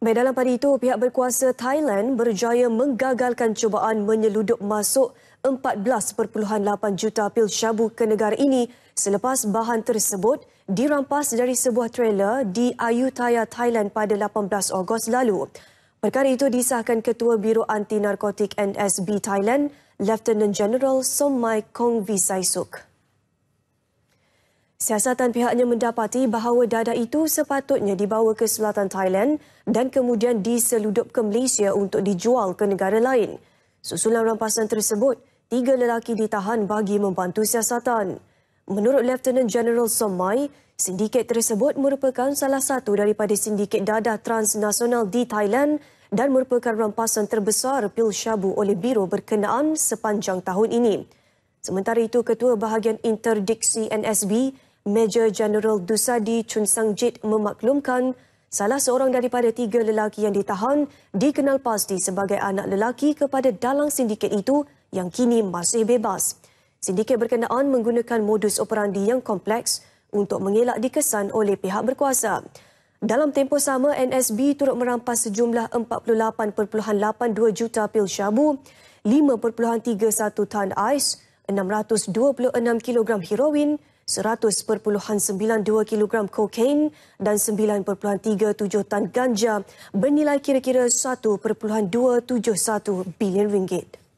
Baik, dalam pada itu, pihak berkuasa Thailand berjaya menggagalkan cubaan menyeludup masuk 14.8 juta pil syabu ke negara ini selepas bahan tersebut dirampas dari sebuah trailer di Ayutthaya, Thailand pada 18 Ogos lalu. Perkara itu disahkan Ketua Biro Anti Narkotik NSB Thailand, Lieutenant General Somai Kong Visai Siasatan pihaknya mendapati bahawa dada itu sepatutnya dibawa ke selatan Thailand dan kemudian diseludup ke Malaysia untuk dijual ke negara lain. Susulan rampasan tersebut, tiga lelaki ditahan bagi membantu siasatan. Menurut Lieutenant General Somai, sindiket tersebut merupakan salah satu daripada sindiket dadah transnasional di Thailand dan merupakan rampasan terbesar pil syabu oleh biro berkenaan sepanjang tahun ini. Sementara itu, Ketua Bahagian Interdiksi NSB, Major General Dusadi Chun Sangjit memaklumkan salah seorang daripada tiga lelaki yang ditahan dikenal pasti sebagai anak lelaki kepada dalang sindiket itu yang kini masih bebas. Sindiket berkenaan menggunakan modus operandi yang kompleks untuk mengelak dikesan oleh pihak berkuasa. Dalam tempoh sama, NSB turut merampas sejumlah 48.82 juta pil syabu, 5.31 tan ais, 626 kilogram heroin, 100.92 kg kokain dan 9.37 tan ganja bernilai kira-kira 1.271 bilion ringgit.